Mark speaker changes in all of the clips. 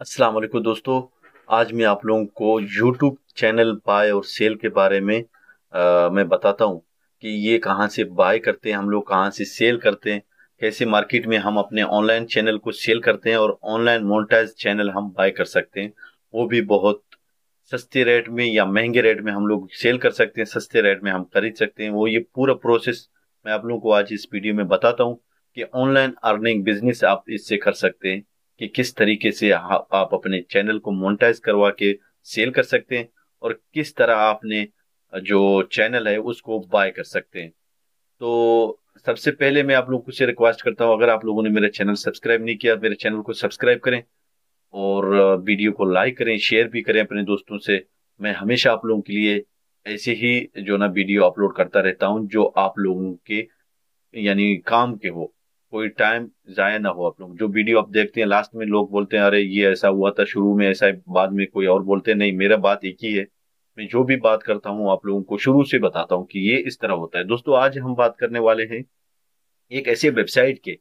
Speaker 1: अस्सलाम वालेकुम दोस्तों आज मैं आप लोगों को यूट्यूब चैनल बाय और सेल के बारे में आ, मैं बताता हूँ कि ये कहाँ से बाय करते हैं हम लोग कहाँ से सेल करते हैं कैसे मार्केट में हम अपने ऑनलाइन चैनल को सेल करते हैं और ऑनलाइन मोनटाइज चैनल हम बाय कर सकते हैं वो भी बहुत सस्ते रेट में या महंगे रेट में हम लोग सेल कर सकते हैं सस्ते रेट में हम खरीद सकते हैं वो ये पूरा प्रोसेस मैं आप लोगों को आज इस वीडियो में बताता हूँ कि ऑनलाइन अर्निंग बिजनेस आप इससे कर सकते हैं कि किस तरीके से आप अपने चैनल को मोनिटाइज करवा के सेल कर सकते हैं और किस तरह आपने जो चैनल है उसको बाय कर सकते हैं तो सबसे पहले मैं आप लोगों से रिक्वेस्ट करता हूं अगर आप लोगों ने मेरा चैनल सब्सक्राइब नहीं किया मेरे चैनल को सब्सक्राइब करें और वीडियो को लाइक करें शेयर भी करें अपने दोस्तों से मैं हमेशा आप लोगों के लिए ऐसे ही जो ना वीडियो अपलोड करता रहता हूं जो आप लोगों के यानी काम के हो कोई टाइम जाया ना हो आप लोग जो वीडियो आप देखते हैं लास्ट में लोग बोलते हैं अरे ये ऐसा हुआ था शुरू में ऐसा बाद में कोई और बोलते हैं नहीं मेरा बात एक ही है मैं जो भी बात करता हूँ आप लोगों को शुरू से बताता हूँ कि ये इस तरह होता है दोस्तों आज हम बात करने वाले हैं एक ऐसे वेबसाइट के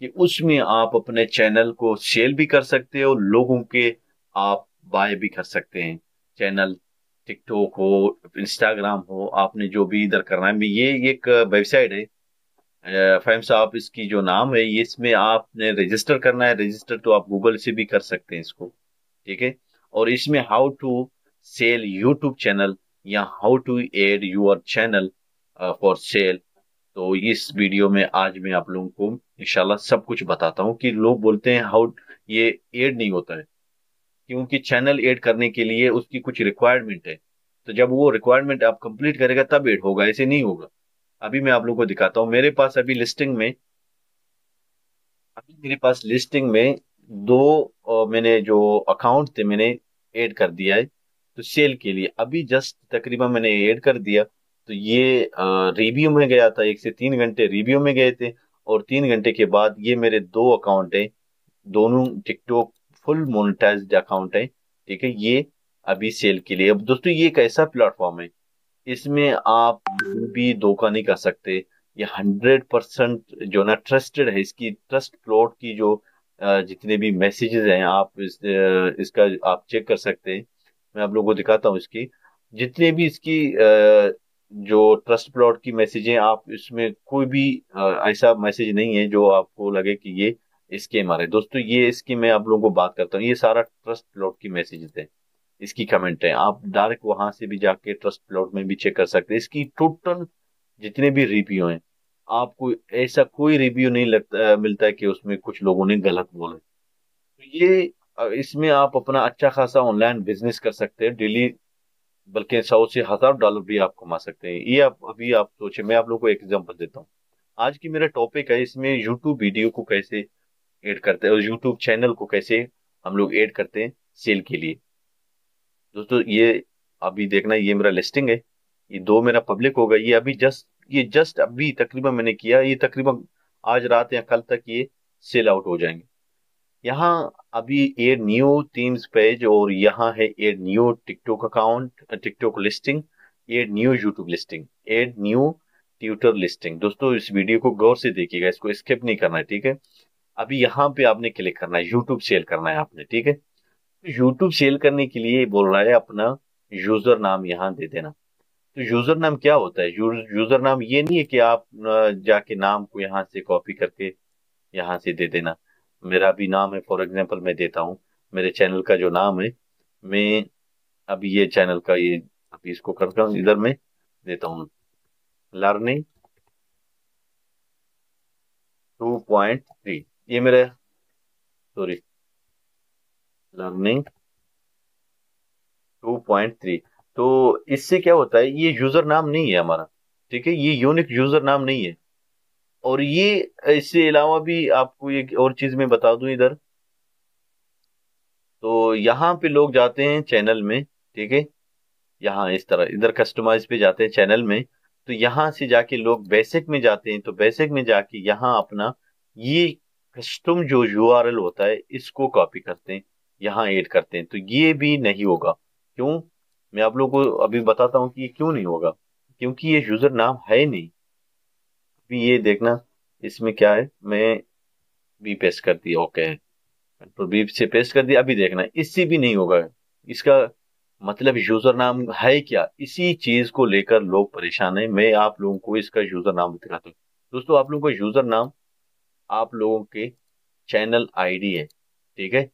Speaker 1: कि उसमें आप अपने चैनल को सेल भी कर सकते हो लोगों के आप बाय भी कर सकते हैं चैनल टिकटॉक हो इंस्टाग्राम हो आपने जो भी इधर करना है ये एक वेबसाइट है फैम साहब इसकी जो नाम है ये इसमें आपने रजिस्टर करना है रजिस्टर तो आप गूगल से भी कर सकते हैं इसको ठीक है और इसमें how to sell YouTube channel या how to add your channel for sale तो इस वीडियो में आज मैं आप लोगों को इनशाला सब कुछ बताता हूँ कि लोग बोलते हैं हाउ ये एड नहीं होता है क्योंकि चैनल एड करने के लिए उसकी कुछ रिक्वायरमेंट है तो जब वो रिक्वायरमेंट आप कंप्लीट करेगा तब एड होगा ऐसे नहीं होगा अभी मैं आप लोगों को दिखाता हूँ मेरे पास अभी लिस्टिंग में अभी मेरे पास लिस्टिंग में दो मैंने जो अकाउंट थे मैंने ऐड कर दिया है तो सेल के लिए अभी जस्ट तकरीबन मैंने ऐड कर दिया तो ये रिव्यू में गया था एक से तीन घंटे रिव्यू में गए थे और तीन घंटे के बाद ये मेरे दो अकाउंट हैं दोनों टिकटॉक फुल मोनिटाइज अकाउंट है ठीक है ये अभी सेल के लिए अब दोस्तों ये एक ऐसा प्लेटफॉर्म है इसमें आप भी धोखा नहीं कर सकते ये हंड्रेड परसेंट जो ना ट्रस्टेड है इसकी ट्रस्ट प्लॉट की जो जितने भी मैसेजेस हैं आप इस, इसका आप चेक कर सकते हैं मैं आप लोगों को दिखाता हूँ इसकी जितने भी इसकी जो ट्रस्ट प्लॉट की मैसेजें आप इसमें कोई भी ऐसा मैसेज नहीं है जो आपको लगे कि ये इसके आ दोस्तों ये स्कीम मैं आप लोगों को बात करता हूँ ये सारा ट्रस्ट प्लॉट की मैसेजेस है इसकी कमेंट है आप डायरेक्ट वहां से भी जाके ट्रस्ट प्लॉट में भी चेक कर सकते हैं इसकी टोटल जितने भी रिव्यू हैं आपको ऐसा कोई रिव्यू नहीं लगता मिलता है कि उसमें कुछ लोगों ने गलत बोले तो ये इसमें आप अपना अच्छा खासा ऑनलाइन बिजनेस कर सकते हैं डेली बल्कि सौ से हजार डॉलर भी आप कमा सकते हैं ये आप अभी आप सोचे मैं आप लोग को एक एग्जाम्पल देता हूँ आज की मेरा टॉपिक है इसमें यूट्यूब वीडियो को कैसे एड करते हैं और यूट्यूब चैनल को कैसे हम लोग एड करते हैं सेल के लिए दोस्तों ये अभी देखना ये मेरा लिस्टिंग है ये दो मेरा पब्लिक होगा ये अभी जस्ट ये जस्ट अभी तकरीबन मैंने किया ये तकरीबन आज रात या कल तक ये सेल आउट हो जाएंगे यहाँ अभी एड न्यू थीम्स पेज और यहाँ है add new TikTok account TikTok listing add new YouTube listing add new Twitter listing दोस्तों इस वीडियो को गौर से देखिएगा इसको स्किप नहीं करना है ठीक है अभी यहाँ पे आपने क्लिक करना है यूट्यूब सेल करना है आपने ठीक है यूट्यूब सेल करने के लिए बोल रहा है अपना यूजर नाम यहाँ दे देना तो यूजर नाम क्या होता है यूजर नाम ये नहीं है कि आप जाके नाम को यहाँ से कॉपी करके यहाँ से दे देना मेरा भी नाम है फॉर एग्जाम्पल मैं देता हूँ मेरे चैनल का जो नाम है मैं अभी ये चैनल का ये अभी इसको करता हूँ इधर मैं देता हूँ लर्निंग टू पॉइंट थ्री ये मेरा सॉरी लर्निंग 2.3 तो इससे क्या होता है ये यूजर नाम नहीं है हमारा ठीक है ये यूनिक यूजर नाम नहीं है और ये इसके अलावा भी आपको एक और चीज मैं बता दूं इधर तो यहाँ पे लोग जाते हैं चैनल में ठीक है यहाँ इस तरह इधर कस्टमाइज पे जाते हैं चैनल में तो यहाँ से जाके लोग बेसिक में जाते हैं तो बेसिक में जाके यहाँ अपना ये कस्टम जो यू होता है इसको कॉपी करते हैं यहाँ ऐड करते हैं तो ये भी नहीं होगा क्यों मैं आप लोगों को अभी बताता हूँ कि ये क्यों नहीं होगा क्योंकि ये यूजर नाम है नहीं अभी ये देखना इसमें क्या है मैं बी पेस्ट कर दिया ओके कंट्रोल बी से पेस्ट कर दिया अभी देखना इससे भी नहीं होगा इसका मतलब यूजर नाम है क्या इसी चीज को लेकर लोग परेशान है मैं आप लोगों को इसका यूजर नाम दिखाता हूँ दोस्तों आप लोगों का यूजर नाम आप लोगों के चैनल आईडी है ठीक है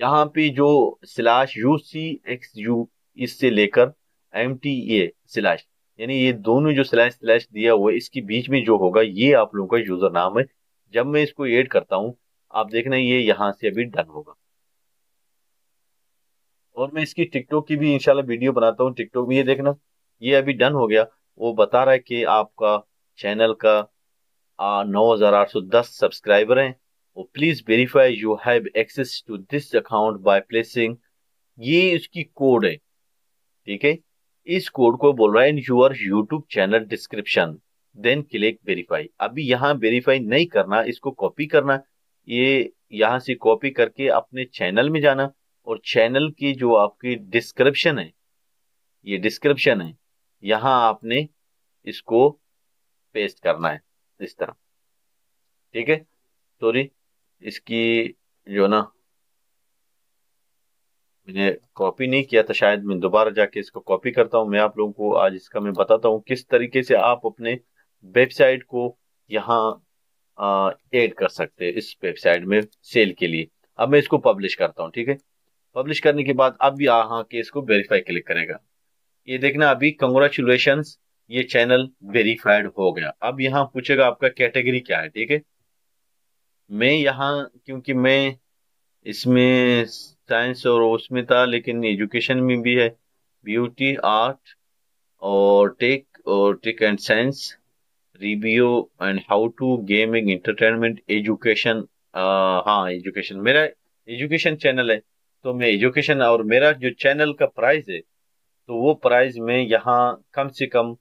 Speaker 1: यहाँ पे जो slash U C X U इससे लेकर एम टी ए स्लैश यानी ये दोनों जो स्लैश स्लैश दिया हुआ है इसके बीच में जो होगा ये आप लोगों का यूजर नाम है जब मैं इसको ऐड करता हूँ आप देखना ये यहाँ से अभी डन होगा और मैं इसकी टिकटॉक की भी इंशाल्लाह वीडियो बनाता हूँ टिकटॉक में ये देखना ये अभी डन हो गया वो बता रहा है कि आपका चैनल का नौ हजार आठ सौ दस सब्सक्राइबर हैं please verify you have access to this account by placing ये इसकी कोड है ठीक है इस कोड को बोल रहा है in your YouTube channel description then click verify अभी यहाँ वेरीफाई नहीं करना इसको कॉपी करना ये यहाँ से कॉपी करके अपने चैनल में जाना और चैनल की जो आपकी डिस्क्रिप्शन है ये डिस्क्रिप्शन है यहाँ आपने इसको पेस्ट करना है इस तरह ठीक है सॉरी इसकी जो ना मैंने कॉपी नहीं किया था शायद मैं दोबारा जाके इसको कॉपी करता हूँ मैं आप लोगों को आज इसका मैं बताता हूँ किस तरीके से आप अपने वेबसाइट को यहाँ ऐड कर सकते हैं इस वेबसाइट में सेल के लिए अब मैं इसको पब्लिश करता हूँ ठीक है पब्लिश करने के बाद अब यहाँ के इसको वेरीफाई क्लिक करेगा ये देखना अभी कंग्रेचुलेशन ये चैनल वेरीफाइड हो गया अब यहाँ पूछेगा आपका कैटेगरी क्या है ठीक है मैं यहाँ क्योंकि मैं इसमें साइंस और उसमें था लेकिन एजुकेशन में भी है ब्यूटी आर्ट और टेक और tech and science review and how to gaming entertainment education हाँ एजुकेशन मेरा एजुकेशन चैनल है तो मैं एजुकेशन और मेरा जो चैनल का प्राइस है तो वो प्राइस मैं यहाँ कम से कम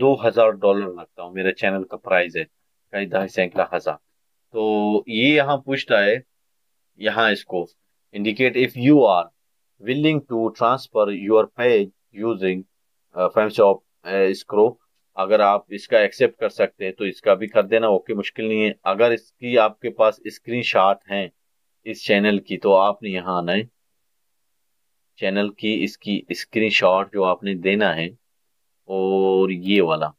Speaker 1: दो हजार डॉलर लगता हूँ मेरा चैनल का प्राइस है कई दहाई सैकड़ा हजार तो ये यहाँ पूछता है यहाँ इसको indicate if you are willing to transfer your page using uh, of uh, अगर आप इसका एक्सेप्ट कर सकते हैं तो इसका भी कर देना ओके मुश्किल नहीं है अगर इसकी आपके पास स्क्रीनशॉट है इस चैनल की तो आपने यहाँ आना है चैनल की इसकी स्क्रीनशॉट जो आपने देना है और ये वाला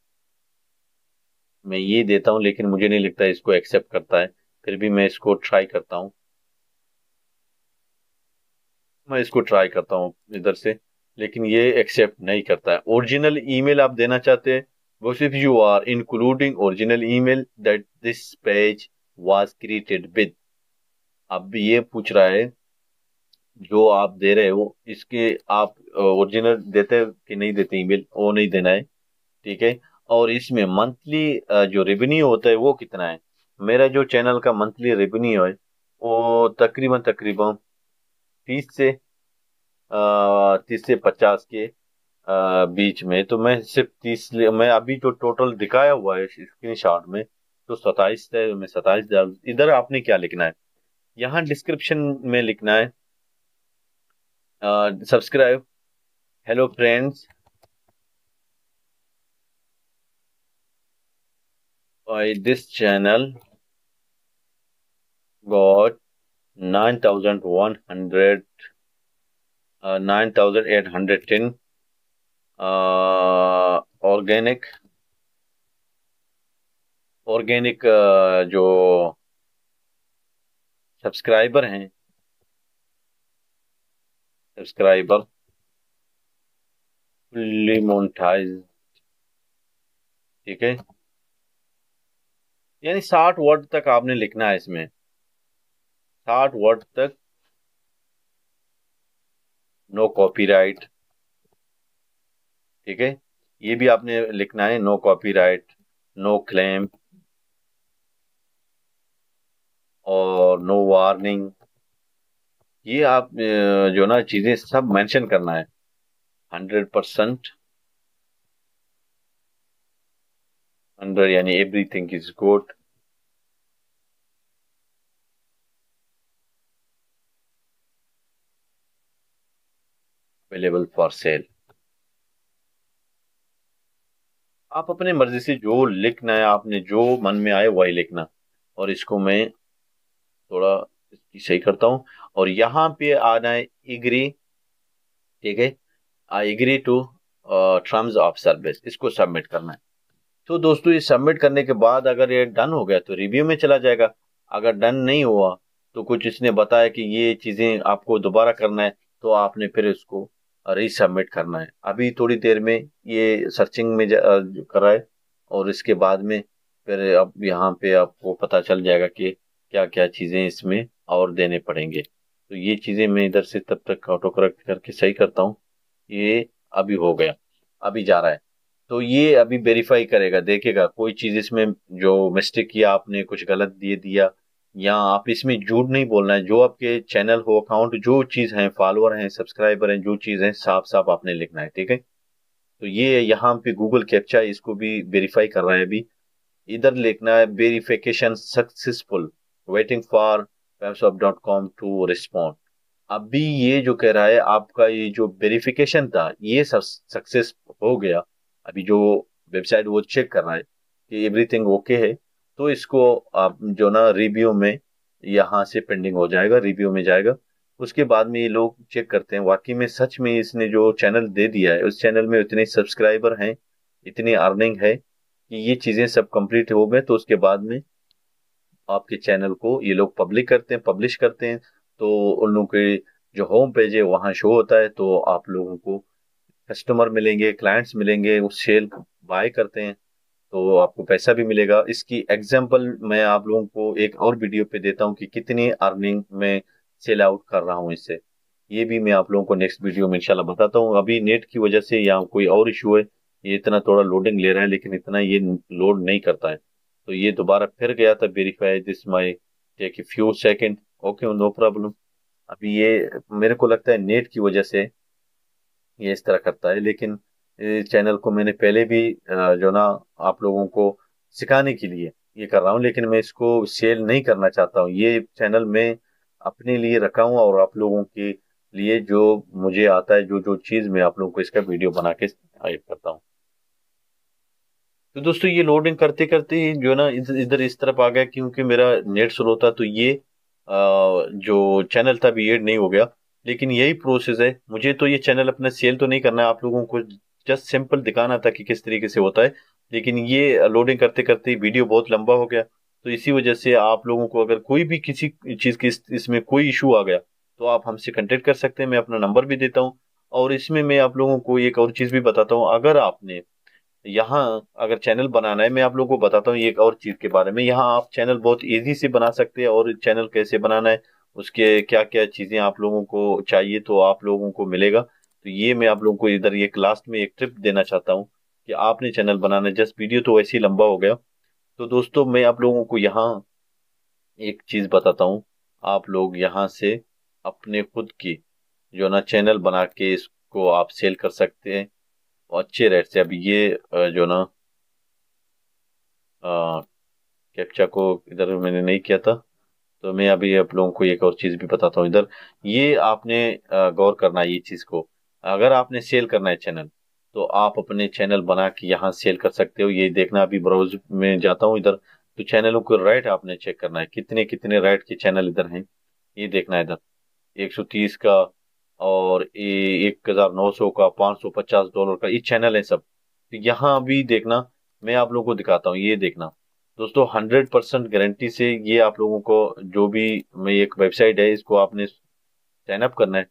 Speaker 1: मैं ये देता हूँ लेकिन मुझे नहीं लगता इसको एक्सेप्ट करता है फिर भी मैं इसको ट्राई करता हूं मैं इसको ट्राई करता हूँ इधर से लेकिन ये एक्सेप्ट नहीं करता है ओरिजिनल ईमेल आप देना चाहते हैं बस if you are including original email that this page was created with अब ये पूछ रहा है जो आप दे रहे हो इसके आप ओरिजिनल देते कि नहीं देते ईमेल वो नहीं देना है ठीक है और इसमें मंथली जो रेवेन्यू होता है वो कितना है मेरा जो चैनल का मंथली रेवेन्यू है वो तकरीबन तकरीबन तीस से तीस से पचास के बीच में तो मैं सिर्फ तीस मैं अभी जो टोटल दिखाया हुआ है स्क्रीन शॉट में तो सताइस है मैं सताइस इधर आपने क्या लिखना है यहाँ डिस्क्रिप्शन में लिखना है subscribe hello friends by this channel got 9100 uh, 9810 uh, organic organic uh, जो सब्सक्राइबर हैं सब्सक्राइबर फुल्ली मोनटाइज ठीक है यानी साठ वर्ड तक आपने लिखना है इसमें साठ वर्ड तक नो कॉपीराइट ठीक है ये भी आपने लिखना है नो कॉपीराइट नो क्लेम और नो वार्निंग ये आप जो ना चीजें सब मेंशन करना है हंड्रेड परसेंट अंडर यानी everything is good available for sale आप अपने मर्जी से जो लिखना है आपने जो मन में आए वही लिखना और इसको मैं थोड़ा इसकी सही करता हूँ और यहां पे आना है इग्री ठीक है I agree to terms of service इसको सबमिट करना है तो दोस्तों ये सबमिट करने के बाद अगर ये डन हो गया तो रिव्यू में चला जाएगा अगर डन नहीं हुआ तो कुछ इसने बताया कि ये चीज़ें आपको दोबारा करना है तो आपने फिर इसको रिसबमिट करना है अभी थोड़ी देर में ये सर्चिंग में कराए और इसके बाद में फिर अब यहाँ पे आपको पता चल जाएगा कि क्या क्या चीज़ें इसमें और देने पड़ेंगे तो ये चीज़ें मैं इधर से तब तक ऑटो करेक्ट करके सही करता हूँ ये अभी हो गया अभी जा रहा है तो ये अभी वेरीफाई करेगा देखेगा कोई चीज़ इसमें जो मिस्टेक किया आपने कुछ गलत दिए दिया या आप इसमें झूठ नहीं बोलना है जो आपके चैनल हो अकाउंट जो चीज़ है फॉलोअर हैं सब्सक्राइबर हैं जो चीज़ है साफ साफ आपने लिखना है ठीक है तो ये यहाँ पे गूगल कैप्चा इसको भी वेरीफाई कर रहा है अभी इधर लिखना है verification successful waiting for webshop dot com to respond अभी ये जो कह रहा है आपका ये जो वेरीफिकेशन था ये सब सक्सेस हो गया अभी जो वेबसाइट वो चेक कर रहा है कि एवरीथिंग ओके है तो इसको आप जो ना रिव्यू में यहाँ से पेंडिंग हो जाएगा रिव्यू में जाएगा उसके बाद में ये लोग चेक करते हैं वाकई में सच में इसने जो चैनल दे दिया है उस चैनल में इतने सब्सक्राइबर हैं इतनी अर्निंग है कि ये चीज़ें सब कंप्लीट हो गए तो उसके बाद में आपके चैनल को ये लोग पब्लिक करते हैं पब्लिश करते हैं तो उन लोगों के जो होम पेज है वहाँ शो होता है तो आप लोगों को कस्टमर मिलेंगे क्लाइंट्स मिलेंगे उस सेल बाय करते हैं तो आपको पैसा भी मिलेगा इसकी एग्जाम्पल मैं आप लोगों को एक और वीडियो पे देता हूँ कि कितनी अर्निंग में सेल आउट कर रहा हूँ इससे ये भी मैं आप लोगों को नेक्स्ट वीडियो में इंशाल्लाह बताता हूँ अभी नेट की वजह से या कोई और इशू है ये इतना थोड़ा लोडिंग ले रहा है लेकिन इतना ये लोड नहीं करता है तो ये दोबारा फिर गया था verify this may take few second okay no problem अभी ये मेरे को लगता है नेट की वजह से ये इस तरह करता है लेकिन चैनल को मैंने पहले भी जो ना आप लोगों को सिखाने के लिए ये कर रहा हूँ लेकिन मैं इसको सेल नहीं करना चाहता हूँ ये चैनल मैं अपने लिए रखा हूँ और आप लोगों के लिए जो मुझे आता है जो जो चीज़ मैं आप लोगों को इसका वीडियो बना के हाइप करता हूँ तो दोस्तों ये लोडिंग करते करते ही जो ना इधर इस तरफ आ गया क्योंकि मेरा नेट स्लो था तो ये जो चैनल था भी एड नहीं हो गया लेकिन यही प्रोसेस है मुझे तो ये चैनल अपना सेल तो नहीं करना है आप लोगों को जस्ट सिंपल दिखाना था कि किस तरीके से होता है लेकिन ये लोडिंग करते करते वीडियो बहुत लंबा हो गया तो इसी वजह से आप लोगों को अगर कोई भी किसी चीज़ की इसमें कोई इशू आ गया तो आप हमसे कंटेक्ट कर सकते हैं मैं अपना नंबर भी देता हूँ और इसमें मैं आप लोगों को एक और चीज़ भी बताता हूँ अगर आपने यहाँ अगर चैनल बनाना है मैं आप लोगों को बताता हूँ एक और चीज़ के बारे में यहाँ आप चैनल बहुत ईजी से बना सकते हैं और चैनल कैसे बनाना है उसके क्या क्या चीज़ें आप लोगों को चाहिए तो आप लोगों को मिलेगा तो ये मैं आप लोगों को इधर एक लास्ट में एक ट्रिप देना चाहता हूँ कि आपने चैनल बनाना जस्ट वीडियो तो वैसे ही लंबा हो गया तो दोस्तों मैं आप लोगों को यहाँ एक चीज़ बताता हूँ आप लोग यहाँ से अपने खुद की जो ना चैनल बना के इसको आप सेल कर सकते हैं और अच्छे रेट से अभी ये जो ना कैप्चा को इधर मैंने नहीं किया था तो मैं अभी आप लोगों को एक और चीज़ भी बताता हूँ इधर ये आपने गौर करना है ये चीज़ को अगर आपने सेल करना है चैनल तो आप अपने चैनल बना के यहाँ सेल कर सकते हो ये देखना अभी ब्राउज में जाता हूँ इधर तो चैनलों को राइट आपने चेक करना है कितने कितने राइट के चैनल इधर हैं ये देखना है इधर 130 का और एक हजार नौ सौ का 550 सौ पचास डॉलर का ये चैनल है सब तो यहाँ भी देखना मैं आप लोगों को दिखाता हूँ ये देखना दोस्तों हंड्रेड परसेंट गारंटी से ये आप लोगों को जो भी मैं एक वेबसाइट है इसको आपने साइनअप करना है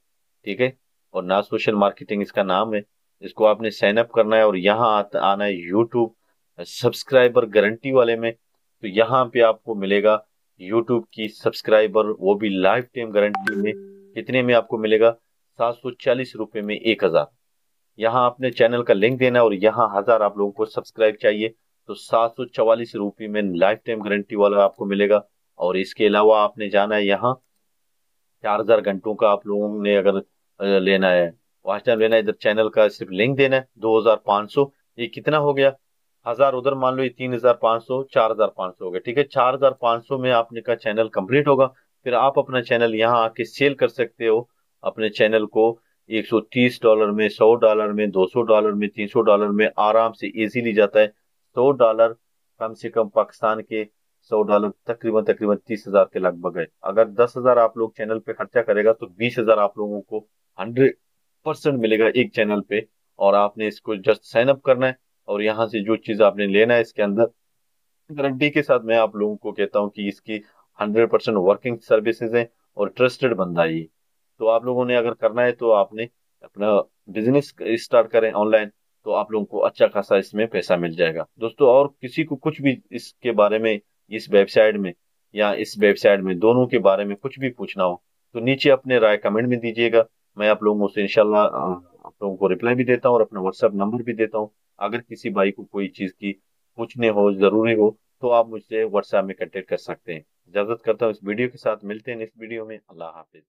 Speaker 1: ठीक है और ना सोशल मार्केटिंग इसका नाम है इसको आपने साइन अप करना है और यहाँ आना है यूट्यूब सब्सक्राइबर गारंटी वाले में तो यहाँ पे आपको मिलेगा यूट्यूब की सब्सक्राइबर वो भी लाइफ टाइम गारंटी में कितने में आपको मिलेगा सात सौ चालीस रुपये में एक हज़ार यहाँ आपने चैनल का लिंक देना है और यहाँ हज़ार आप लोगों को सब्सक्राइब चाहिए तो सात सौ चवालीस रुपये में लाइफ टाइम गारंटी वाला आपको मिलेगा और इसके अलावा आपने जाना है यहाँ चार हज़ार घंटों का आप लोगों ने अगर लेना है वाच टाइम लेना इधर चैनल का सिर्फ लिंक देना है दो हजार पाँच सौ ये कितना हो गया हजार उधर मान लो ये तीन हजार पाँच सौ चार हजार पाँच सौ हो गया ठीक है चार हजार पाँच सौ में आपने का चैनल कंप्लीट होगा फिर आप अपना चैनल यहाँ आके सेल कर सकते हो अपने चैनल को एक सौ तीस डॉलर में सौ डॉलर में दो सौ डॉलर में तीन सौ डॉलर में आराम से इजीली जाता है सौ डॉलर कम से कम पाकिस्तान के सौ डॉलर तकरीबन तकरीबन तीस हजार के लगभग है अगर दस हजार आप लोग चैनल पे खर्चा करेगा तो बीस हजार आप लोगों को हंड्रेड परसेंट मिलेगा एक चैनल पे और आपने इसको जस्ट साइन अप करना है और यहाँ से जो चीज आपने लेना है इसके अंदर गारंटी के साथ मैं आप लोगों को कहता हूँ कि इसकी हंड्रेड परसेंट वर्किंग सर्विसेज है और ट्रस्टेड बंदा ये तो आप लोगों ने अगर करना है तो आपने अपना बिजनेस स्टार्ट करें ऑनलाइन तो आप लोगों को अच्छा खासा इसमें पैसा मिल जाएगा दोस्तों और किसी को कुछ भी इसके बारे में इस वेबसाइट में या इस वेबसाइट में दोनों के बारे में कुछ भी पूछना हो तो नीचे अपने राय कमेंट में दीजिएगा मैं आप लोगों से इनशाला आप लोगों को रिप्लाई भी देता हूँ और अपना व्हाट्सअप नंबर भी देता हूँ अगर किसी भाई को कोई चीज़ की पूछने हो ज़रूरी हो तो आप मुझसे व्हाट्सएप में कंटेक्ट कर सकते हैं इजाज़त करता हूँ इस वीडियो के साथ मिलते हैं नेक्स्ट वीडियो में अल्लाह हाफिज़